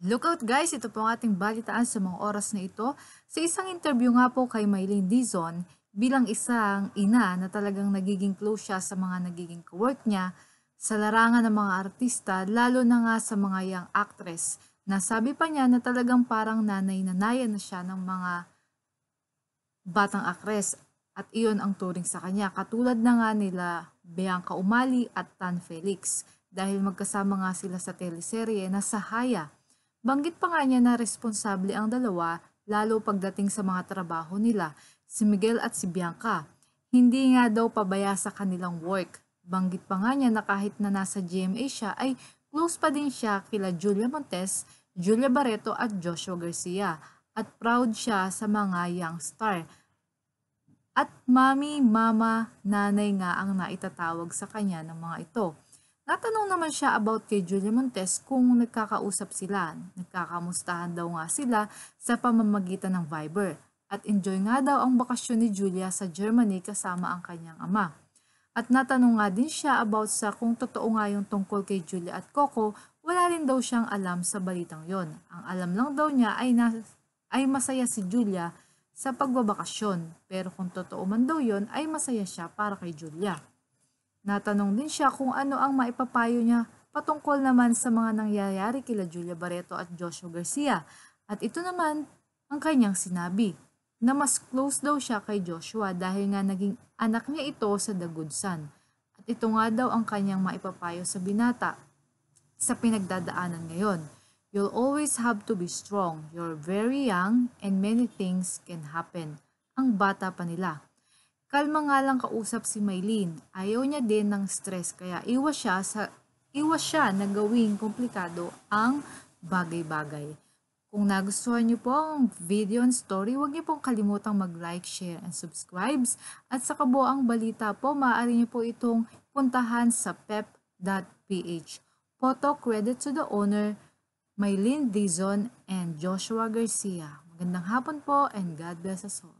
Look out guys, ito po ang ating balitaan sa mga oras na ito. Sa isang interview nga po kay Maylene Dizon, bilang isang ina na talagang nagiging close siya sa mga nagiging work niya, sa larangan ng mga artista, lalo na nga sa mga young actress, na sabi pa niya na talagang parang nanay nanayan na siya ng mga batang actress at iyon ang turing sa kanya, katulad na nga nila Bianca Umali at Tan Felix dahil magkasama nga sila sa teleserye na Sahaya Banggit pa nga niya na responsable ang dalawa lalo pagdating sa mga trabaho nila, si Miguel at si Bianca. Hindi nga daw pabaya sa kanilang work. Banggit pa nga niya na kahit na nasa GMA siya ay close pa din siya kila Julia Montes, Julia Barreto at Joshua Garcia at proud siya sa mga young star. At mami, mama, nanay nga ang naitatawag sa kanya ng mga ito. Natanong naman siya about kay Julia Montes kung nagkakausap sila. Nagkakamustahan daw nga sila sa pamamagitan ng Viber at enjoy nga daw ang bakasyon ni Julia sa Germany kasama ang kanyang ama. At natanong nga din siya about sa kung totoo nga yung tungkol kay Julia at Coco, wala rin daw siyang alam sa balitang yon. Ang alam lang daw niya ay, na, ay masaya si Julia sa pagbabakasyon. Pero kung totoo man daw yon ay masaya siya para kay Julia. Natanong din siya kung ano ang maipapayo niya patungkol naman sa mga nangyayari kila Julia Barreto at Joshua Garcia at ito naman ang kanyang sinabi na mas close daw siya kay Joshua dahil nga naging anak niya ito sa The Good Son at ito nga daw ang kanyang maipapayo sa binata sa pinagdadaanan ngayon. You'll always have to be strong. You're very young and many things can happen. Ang bata pa nila. Kalma nga lang kausap si Maylene. Ayaw niya din ng stress kaya iwas siya sa iwas siya na gawing komplikado ang bagay-bagay. Kung nagustuhan niyo po ang video and story, huwag niyo pong kalimutang mag-like, share, and subscribe. At sa kabuang balita po, maaari niyo po itong puntahan sa pep.ph. Photo credit to the owner, Maylene Dizon and Joshua Garcia. Magandang hapon po and God bless us all.